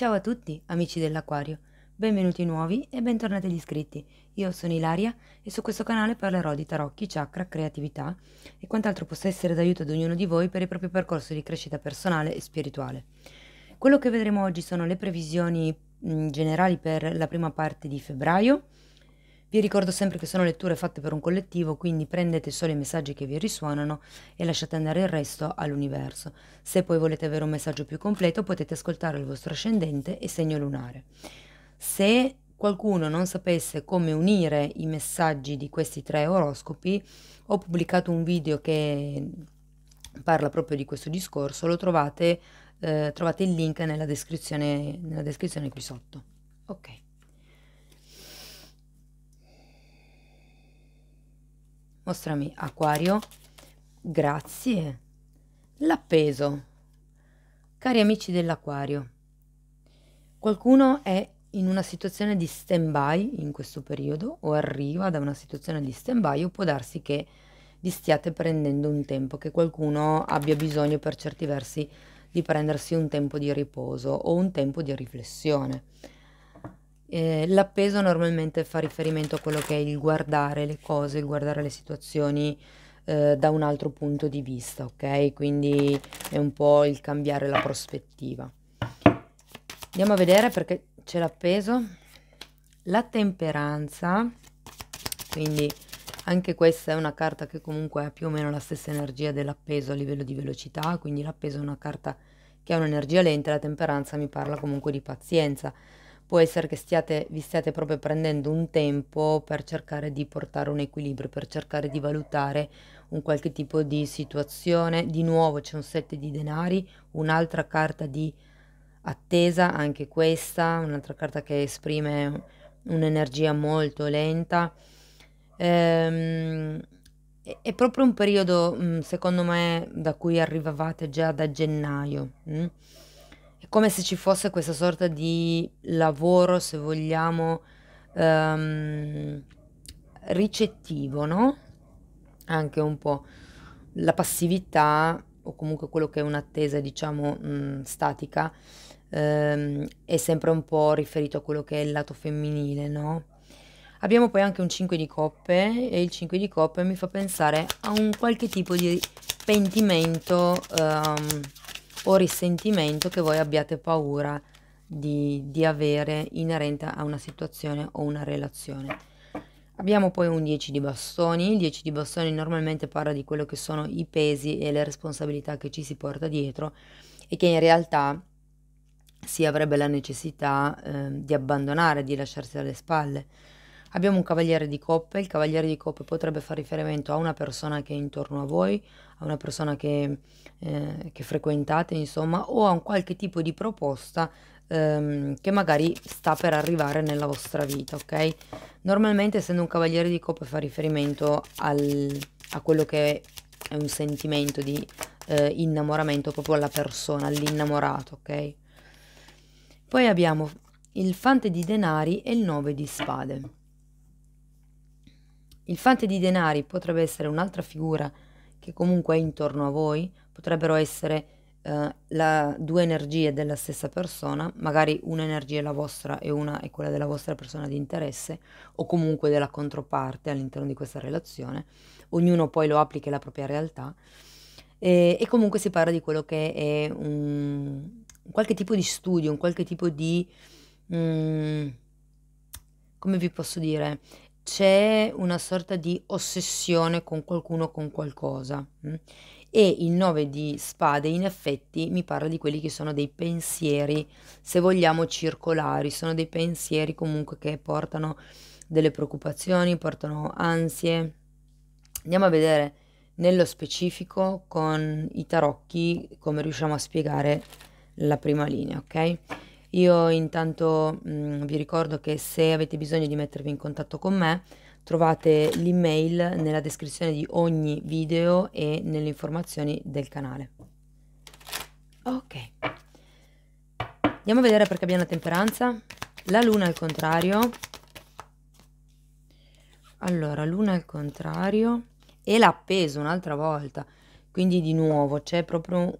Ciao a tutti, amici dell'Aquario, benvenuti nuovi e bentornati agli iscritti. Io sono Ilaria e su questo canale parlerò di tarocchi, chakra, creatività e quant'altro possa essere d'aiuto ad ognuno di voi per il proprio percorso di crescita personale e spirituale. Quello che vedremo oggi sono le previsioni mm, generali per la prima parte di febbraio, vi ricordo sempre che sono letture fatte per un collettivo, quindi prendete solo i messaggi che vi risuonano e lasciate andare il resto all'universo. Se poi volete avere un messaggio più completo potete ascoltare il vostro ascendente e segno lunare. Se qualcuno non sapesse come unire i messaggi di questi tre oroscopi, ho pubblicato un video che parla proprio di questo discorso, lo trovate, eh, trovate il link nella descrizione, nella descrizione qui sotto. Ok. Mostrami acquario. Grazie. L'appeso. Cari amici dell'acquario, qualcuno è in una situazione di stand-by in questo periodo o arriva da una situazione di stand-by o può darsi che vi stiate prendendo un tempo, che qualcuno abbia bisogno per certi versi di prendersi un tempo di riposo o un tempo di riflessione. Eh, l'appeso normalmente fa riferimento a quello che è il guardare le cose, il guardare le situazioni eh, da un altro punto di vista, ok? Quindi è un po' il cambiare la prospettiva. Andiamo a vedere perché c'è l'appeso. La temperanza, quindi anche questa è una carta che comunque ha più o meno la stessa energia dell'appeso a livello di velocità, quindi l'appeso è una carta che ha un'energia lenta, la temperanza mi parla comunque di pazienza può essere che stiate, vi stiate proprio prendendo un tempo per cercare di portare un equilibrio, per cercare di valutare un qualche tipo di situazione. Di nuovo c'è un set di denari, un'altra carta di attesa, anche questa, un'altra carta che esprime un'energia molto lenta. Ehm, è proprio un periodo, mm, secondo me, da cui arrivavate già da gennaio. Mh? Mm? come se ci fosse questa sorta di lavoro, se vogliamo, ehm, ricettivo, no? Anche un po' la passività o comunque quello che è un'attesa, diciamo, mh, mm, statica, ehm, è sempre un po' riferito a quello che è il lato femminile, no? Abbiamo poi anche un 5 di coppe e il 5 di coppe mi fa pensare a un qualche tipo di pentimento. Um, o risentimento che voi abbiate paura di, di avere inerente a una situazione o una relazione. Abbiamo poi un 10 di bastoni, il 10 di bastoni normalmente parla di quello che sono i pesi e le responsabilità che ci si porta dietro e che in realtà si avrebbe la necessità eh, di abbandonare, di lasciarsi alle spalle Abbiamo un cavaliere di coppe, il cavaliere di coppe potrebbe fare riferimento a una persona che è intorno a voi, a una persona che, eh, che frequentate, insomma, o a un qualche tipo di proposta ehm, che magari sta per arrivare nella vostra vita, ok? Normalmente essendo un cavaliere di coppe fa riferimento al, a quello che è un sentimento di eh, innamoramento proprio alla persona, all'innamorato, ok? Poi abbiamo il fante di denari e il nove di spade. Il fante di denari potrebbe essere un'altra figura che comunque è intorno a voi, potrebbero essere eh, la, due energie della stessa persona, magari un'energia è la vostra e una è quella della vostra persona di interesse o comunque della controparte all'interno di questa relazione, ognuno poi lo applica alla propria realtà e, e comunque si parla di quello che è un, un qualche tipo di studio, un qualche tipo di... Mm, come vi posso dire? c'è una sorta di ossessione con qualcuno, con qualcosa. Mm? E il 9 di spade in effetti mi parla di quelli che sono dei pensieri, se vogliamo, circolari, sono dei pensieri comunque che portano delle preoccupazioni, portano ansie. Andiamo a vedere nello specifico con i tarocchi come riusciamo a spiegare la prima linea, ok? Io intanto mh, mm, vi ricordo che se avete bisogno di mettervi in contatto con me, trovate l'email nella descrizione di ogni video e nelle informazioni del canale. Ok. Andiamo a vedere perché abbiamo la temperanza. La luna al contrario. Allora, luna al contrario. E l'ha appeso un'altra volta. Quindi di nuovo c'è proprio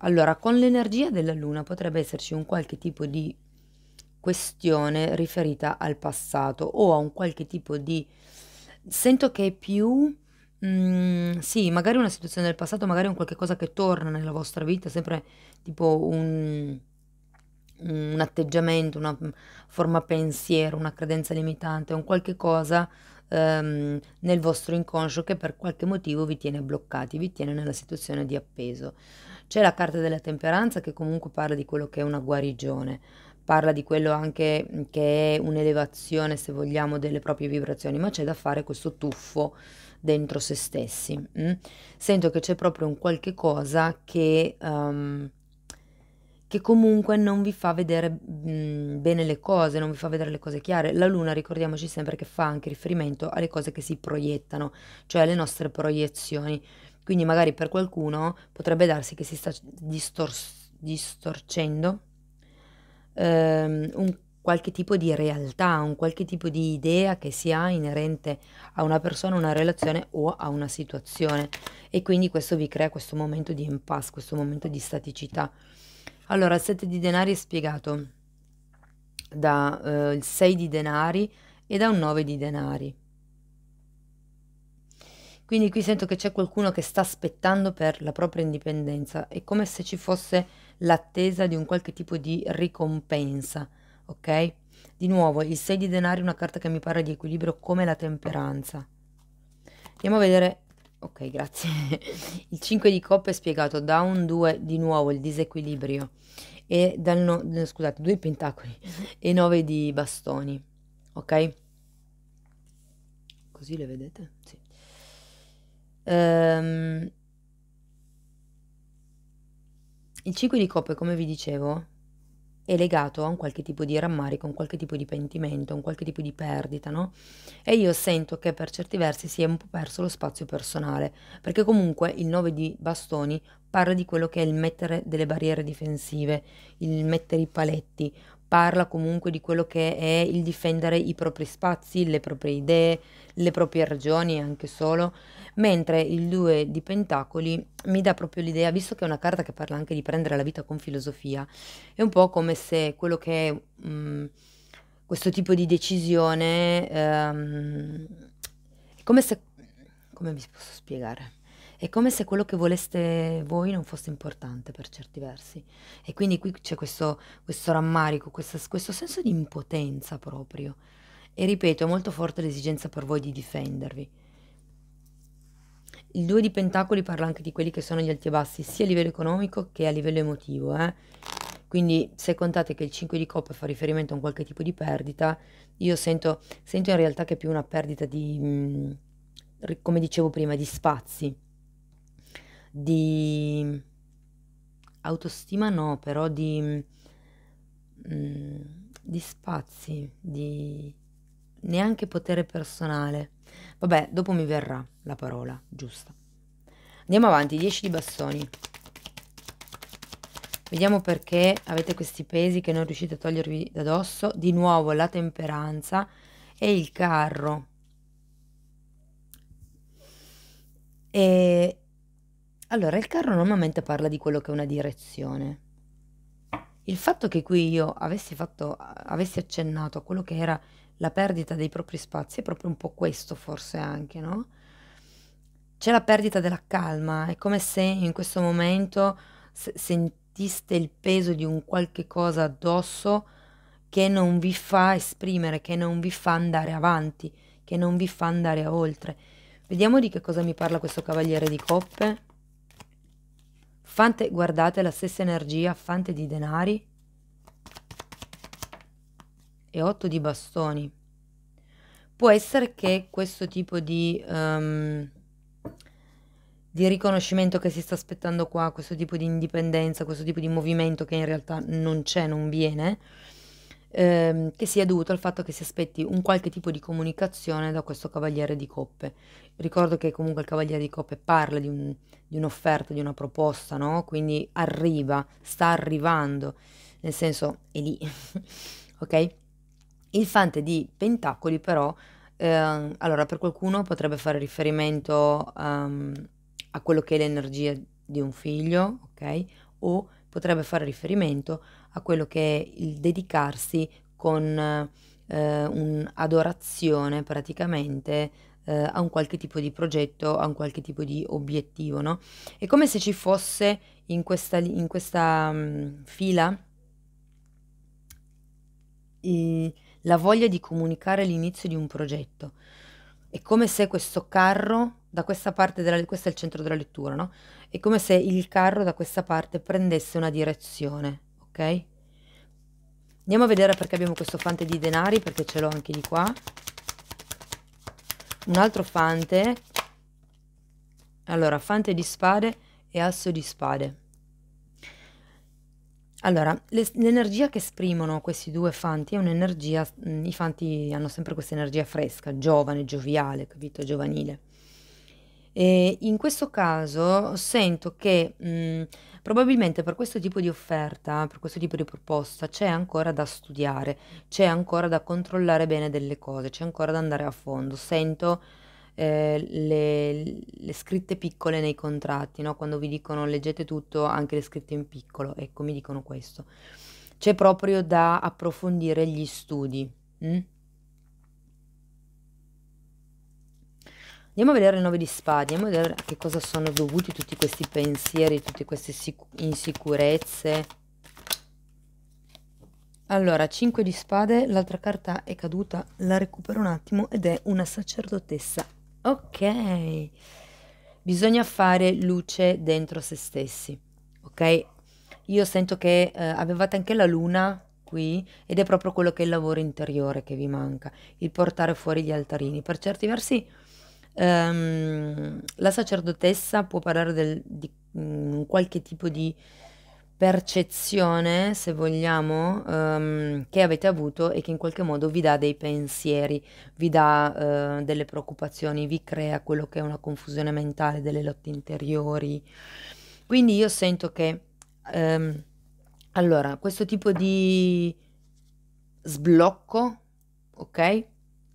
allora, con l'energia della Luna potrebbe esserci un qualche tipo di questione riferita al passato o a un qualche tipo di... Sento che è più... Mm, sì, magari una situazione del passato, magari un qualche cosa che torna nella vostra vita, sempre tipo un, un atteggiamento, una forma pensiero, una credenza limitante, un qualche cosa ehm, nel vostro inconscio che per qualche motivo vi tiene bloccati, vi tiene nella situazione di appeso. C'è la carta della temperanza che comunque parla di quello che è una guarigione, parla di quello anche mm, che è un'elevazione, se vogliamo, delle proprie vibrazioni, ma c'è da fare questo tuffo dentro se stessi. Mm? Sento che c'è proprio un qualche cosa che um, che comunque non vi fa vedere mh, mhmm, bene le cose, non vi fa vedere le cose chiare. La luna, ricordiamoci sempre che fa anche riferimento alle cose che si proiettano, cioè alle nostre proiezioni. Quindi magari per qualcuno potrebbe darsi che si sta distors- distorcendo ehm, un qualche tipo di realtà, un qualche tipo di idea che si ha inerente a una persona, una relazione o a una situazione. E quindi questo vi crea questo momento di impasse, questo momento di staticità. Allora, il 7 di denari è spiegato da eh, 6 di denari e da un 9 di denari. Quindi qui sento che c'è qualcuno che sta aspettando per la propria indipendenza, è come se ci fosse l'attesa di un qualche tipo di ricompensa, ok? Di nuovo, il 6 di denari è una carta che mi parla di equilibrio come la temperanza. Andiamo a vedere Ok, grazie. Il 5 di coppe è spiegato da un 2 di nuovo il disequilibrio e dal no, eh, scusate, 2 pentacoli e 9 di bastoni. Ok? Così le vedete? Sì. Ehm, il 5 di coppe, come vi dicevo, è legato a un qualche tipo di rammarico, a un qualche tipo di pentimento, a un qualche tipo di perdita, no? E io sento che per certi versi si è un po' perso lo spazio personale, perché comunque il 9 di bastoni parla di quello che è il mettere delle barriere difensive, il mettere i paletti, parla comunque di quello che è il difendere i propri spazi, le proprie idee, le proprie ragioni anche solo mentre il 2 di Pentacoli mi dà proprio l'idea, visto che è una carta che parla anche di prendere la vita con filosofia, è un po' come se quello che è mh, mm, questo tipo di decisione, ehm, è come se, come vi posso spiegare? È come se quello che voleste voi non fosse importante per certi versi. E quindi qui c'è questo, questo, rammarico, questo, questo senso di impotenza proprio. E ripeto, è molto forte l'esigenza per voi di difendervi il 2 di Pentacoli parla anche di quelli che sono gli alti e bassi, sia a livello economico che a livello emotivo. Eh? Quindi se contate che il 5 di coppe fa riferimento a un qualche tipo di perdita, io sento, sento in realtà che è più una perdita di, mh, mm, come dicevo prima, di spazi, di mm, autostima no, però di, mh, mm, di spazi, di neanche potere personale Vabbè, dopo mi verrà la parola giusta. Andiamo avanti, 10 di bastoni. Vediamo perché avete questi pesi che non riuscite a togliervi da dosso. Di nuovo la temperanza e il carro. E allora il carro normalmente parla di quello che è una direzione. Il fatto che qui io avessi, fatto, avessi accennato a quello che era la perdita dei propri spazi è proprio un po' questo forse anche, no? C'è la perdita della calma, è come se in questo momento se sentiste il peso di un qualche cosa addosso che non vi fa esprimere, che non vi fa andare avanti, che non vi fa andare oltre. Vediamo di che cosa mi parla questo cavaliere di coppe. Fante, guardate la stessa energia, fante di denari, e 8 di bastoni. Può essere che questo tipo di, um, di riconoscimento che si sta aspettando qua, questo tipo di indipendenza, questo tipo di movimento che in realtà non c'è, non viene, ehm, che sia dovuto al fatto che si aspetti un qualche tipo di comunicazione da questo cavaliere di coppe. Ricordo che comunque il cavaliere di coppe parla di, un, di un'offerta, di una proposta, no? Quindi arriva, sta arrivando, nel senso è lì, ok? Il fante di pentacoli però, eh, allora per qualcuno potrebbe fare riferimento um, a quello che è l'energia di un figlio, ok? O potrebbe fare riferimento a quello che è il dedicarsi con eh, un'adorazione praticamente eh, a un qualche tipo di progetto, a un qualche tipo di obiettivo, no? È come se ci fosse in questa, in questa um, fila il, la voglia di comunicare l'inizio di un progetto. È come se questo carro, da questa parte, della, questo è il centro della lettura, no? È come se il carro da questa parte prendesse una direzione, ok? Andiamo a vedere perché abbiamo questo fante di denari, perché ce l'ho anche di qua. Un altro fante. Allora, fante di spade e asso di spade. Allora, le- l'energia che esprimono questi due fanti è un'energia, mm, i fanti hanno sempre questa energia fresca, giovane, gioviale, capito? Giovanile. E in questo caso sento che mh, mm, probabilmente per questo tipo di offerta, per questo tipo di proposta, c'è ancora da studiare, c'è ancora da controllare bene delle cose, c'è ancora da andare a fondo. Sento eh, le, le, scritte piccole nei contratti, no? quando vi dicono leggete tutto, anche le scritte in piccolo, ecco, mi dicono questo. C'è proprio da approfondire gli studi. Hm? Andiamo a vedere le 9 di spade, andiamo a vedere a che cosa sono dovuti tutti questi pensieri, tutte queste insicurezze. Allora, 5 di spade, l'altra carta è caduta, la recupero un attimo ed è una sacerdotessa Ok, bisogna fare luce dentro se stessi, ok? Io sento che eh, avevate anche la luna qui ed è proprio quello che è il lavoro interiore che vi manca, il portare fuori gli altarini. Per certi versi ehm, la sacerdotessa può parlare del, di mh, mm, qualche tipo di percezione, se vogliamo, um, che avete avuto e che in qualche modo vi dà dei pensieri, vi dà uh, delle preoccupazioni, vi crea quello che è una confusione mentale, delle lotte interiori. Quindi io sento che, um, allora, questo tipo di sblocco, ok?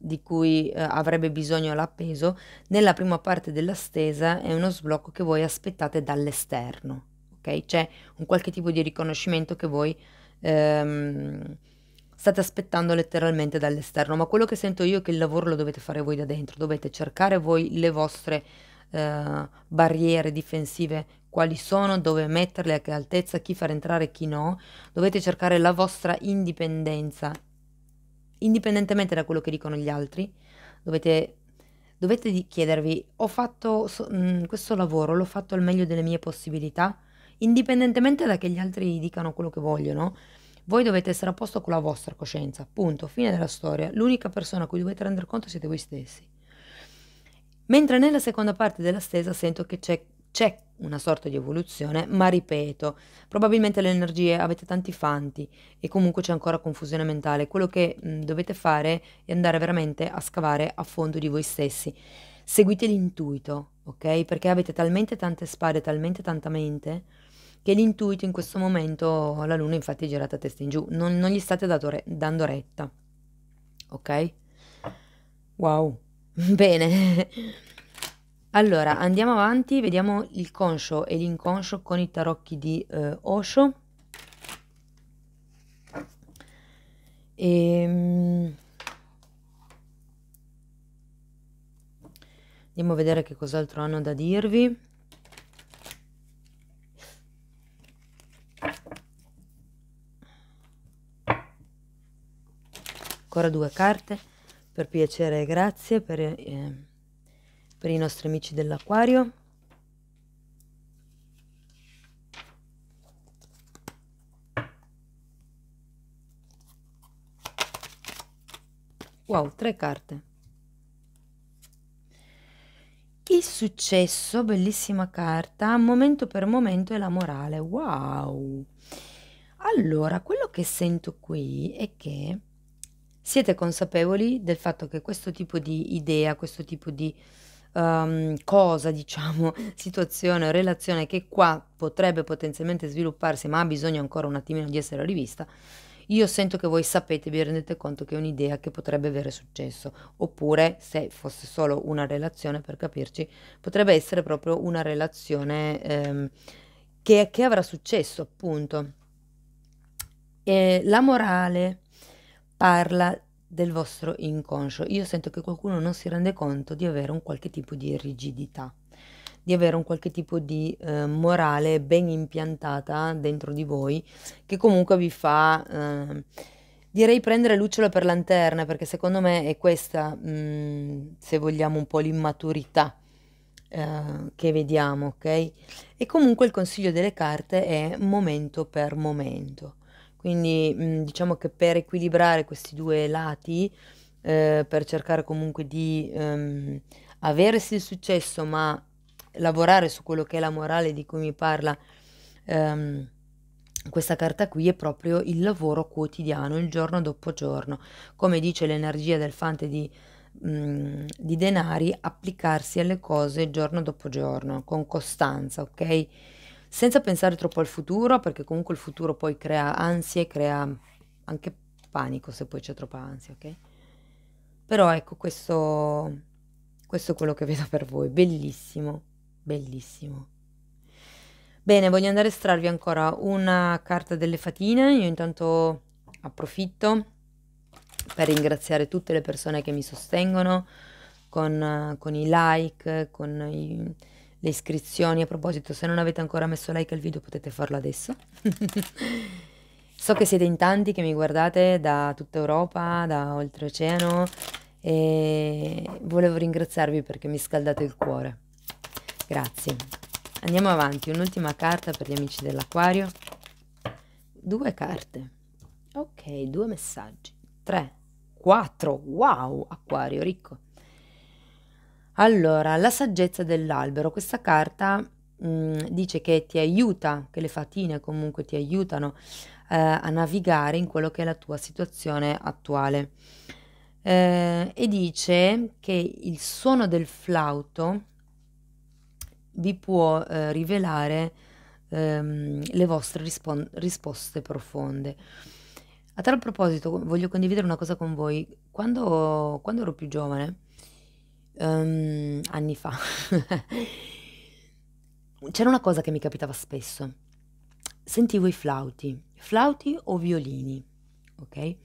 di cui eh, avrebbe bisogno l'appeso, nella prima parte della stesa è uno sblocco che voi aspettate dall'esterno ok? C'è un qualche tipo di riconoscimento che voi ehm, state aspettando letteralmente dall'esterno, ma quello che sento io è che il lavoro lo dovete fare voi da dentro, dovete cercare voi le vostre eh, barriere difensive, quali sono, dove metterle, a che altezza, chi far entrare e chi no, dovete cercare la vostra indipendenza, indipendentemente da quello che dicono gli altri, dovete dovete chiedervi ho fatto so, mh, mm, questo lavoro, l'ho fatto al meglio delle mie possibilità, indipendentemente da che gli altri dicano quello che vogliono, voi dovete essere a posto con la vostra coscienza, punto, fine della storia. L'unica persona a cui dovete rendere conto siete voi stessi. Mentre nella seconda parte della stesa sento che c'è, c'è una sorta di evoluzione, ma ripeto, probabilmente le energie avete tanti fanti e comunque c'è ancora confusione mentale. Quello che mh, dovete fare è andare veramente a scavare a fondo di voi stessi. Seguite l'intuito, ok? Perché avete talmente tante spade, talmente tanta mente che l'intuito in questo momento, la luna infatti è girata a testa in giù, non, non gli state re, dando retta, ok? Wow, bene. Allora, andiamo avanti, vediamo il conscio e l'inconscio con i tarocchi di eh, Osho. E, ehm, andiamo a vedere che cos'altro hanno da dirvi. ancora due carte per piacere e grazie per, eh, per i nostri amici dell'acquario. Wow, tre carte. Il successo, bellissima carta, momento per momento è la morale. Wow. Allora, quello che sento qui è che siete consapevoli del fatto che questo tipo di idea, questo tipo di um, cosa, diciamo, situazione o relazione che qua potrebbe potenzialmente svilupparsi, ma ha bisogno ancora un attimino di essere rivista, io sento che voi sapete, vi rendete conto che è un'idea che potrebbe avere successo, oppure se fosse solo una relazione, per capirci, potrebbe essere proprio una relazione ehm, che, che, avrà successo, appunto. E la morale parla del vostro inconscio. Io sento che qualcuno non si rende conto di avere un qualche tipo di rigidità, di avere un qualche tipo di eh, morale ben impiantata dentro di voi che comunque vi fa... Eh, direi prendere lucciolo per lanterna perché secondo me è questa, mh, mm, se vogliamo, un po' l'immaturità eh, che vediamo, ok? E comunque il consiglio delle carte è momento per momento. Quindi mh, mhmm, diciamo che per equilibrare questi due lati, eh, per cercare comunque di ehm, avere sì il successo, ma lavorare su quello che è la morale di cui mi parla ehm, questa carta qui è proprio il lavoro quotidiano, il giorno dopo giorno. Come dice l'energia del fante di, mh, mhmm, di denari, applicarsi alle cose giorno dopo giorno, con costanza, ok? senza pensare troppo al futuro, perché comunque il futuro poi crea ansie, crea anche panico se poi c'è troppa ansia, ok? Però ecco, questo, questo è quello che vedo per voi, bellissimo, bellissimo. Bene, voglio andare a estrarvi ancora una carta delle fatine, io intanto approfitto per ringraziare tutte le persone che mi sostengono con, con i like, con i le iscrizioni. A proposito, se non avete ancora messo like al video potete farlo adesso. so che siete in tanti che mi guardate da tutta Europa, da oltreoceano e volevo ringraziarvi perché mi scaldate il cuore. Grazie. Andiamo avanti, un'ultima carta per gli amici dell'acquario. Due carte. Ok, due messaggi. Tre, quattro. Wow, acquario ricco. Allora, la saggezza dell'albero, questa carta mh, mm, dice che ti aiuta, che le fatine comunque ti aiutano eh, a navigare in quello che è la tua situazione attuale. Eh, e dice che il suono del flauto vi può eh, rivelare ehm, le vostre risposte profonde. A tal proposito voglio condividere una cosa con voi. Quando, quando ero più giovane, um, anni fa, c'era una cosa che mi capitava spesso. Sentivo i flauti, flauti o violini, ok?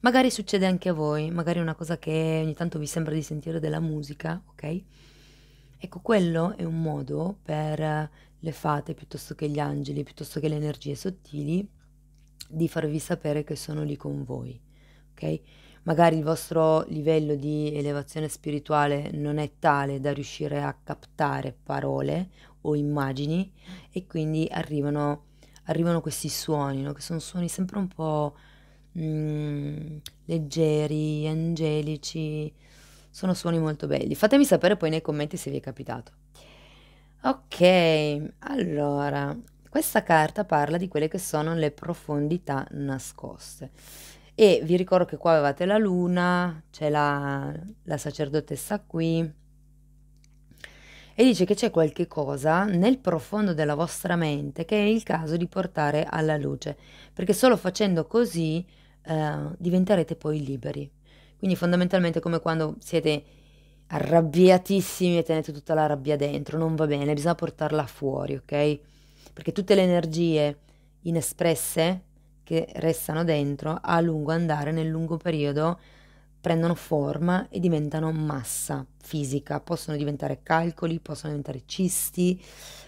Magari succede anche a voi, magari è una cosa che ogni tanto vi sembra di sentire della musica, ok? Ecco, quello è un modo per le fate, piuttosto che gli angeli, piuttosto che le energie sottili, di farvi sapere che sono lì con voi, ok? magari il vostro livello di elevazione spirituale non è tale da riuscire a captare parole o immagini e quindi arrivano, arrivano questi suoni, no? che sono suoni sempre un po' mh, mm, leggeri, angelici, sono suoni molto belli. Fatemi sapere poi nei commenti se vi è capitato. Ok, allora, questa carta parla di quelle che sono le profondità nascoste. E vi ricordo che qua avevate la luna, c'è la, la sacerdotessa qui. E dice che c'è qualche cosa nel profondo della vostra mente che è il caso di portare alla luce, perché solo facendo così eh, diventerete poi liberi. Quindi fondamentalmente come quando siete arrabbiatissimi e tenete tutta la rabbia dentro, non va bene, bisogna portarla fuori, ok? Perché tutte le energie inespresse che restano dentro a lungo andare, nel lungo periodo, prendono forma e diventano massa fisica, possono diventare calcoli, possono diventare cisti.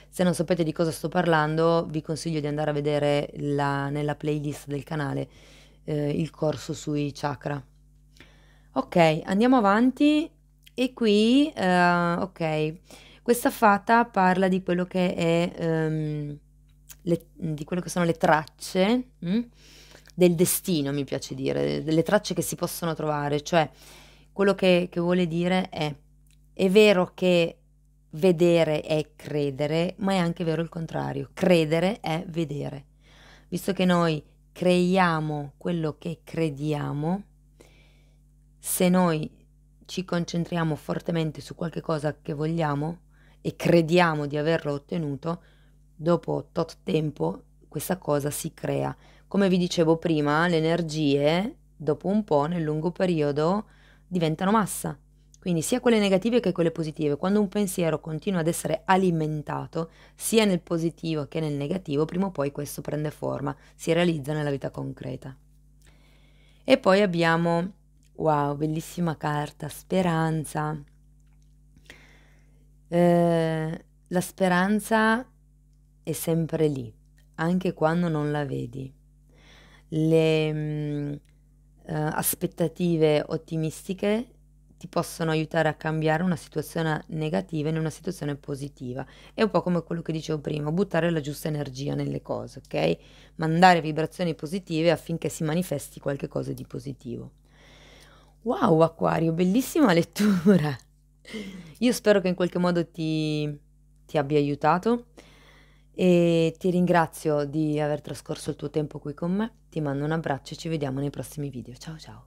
Se non sapete di cosa sto parlando, vi consiglio di andare a vedere la, nella playlist del canale eh, il corso sui chakra. Ok, andiamo avanti e qui, uh, ok, questa fata parla di quello che è... Um, le, di quelle che sono le tracce mh, mm? del destino, mi piace dire, delle tracce che si possono trovare, cioè quello che, che vuole dire è è vero che vedere è credere, ma è anche vero il contrario, credere è vedere. Visto che noi creiamo quello che crediamo, se noi ci concentriamo fortemente su qualche cosa che vogliamo e crediamo di averlo ottenuto, dopo tot tempo questa cosa si crea. Come vi dicevo prima, le energie dopo un po' nel lungo periodo diventano massa. Quindi sia quelle negative che quelle positive, quando un pensiero continua ad essere alimentato, sia nel positivo che nel negativo, prima o poi questo prende forma, si realizza nella vita concreta. E poi abbiamo, wow, bellissima carta, speranza. Eh, la speranza è sempre lì, anche quando non la vedi. Le mh, mm, eh, aspettative ottimistiche ti possono aiutare a cambiare una situazione negativa in una situazione positiva. È un po' come quello che dicevo prima, buttare la giusta energia nelle cose, ok? Mandare vibrazioni positive affinché si manifesti qualcosa di positivo. Wow, Aquario, bellissima lettura! Io spero che in qualche modo ti, ti abbia aiutato e ti ringrazio di aver trascorso il tuo tempo qui con me, ti mando un abbraccio e ci vediamo nei prossimi video. Ciao ciao!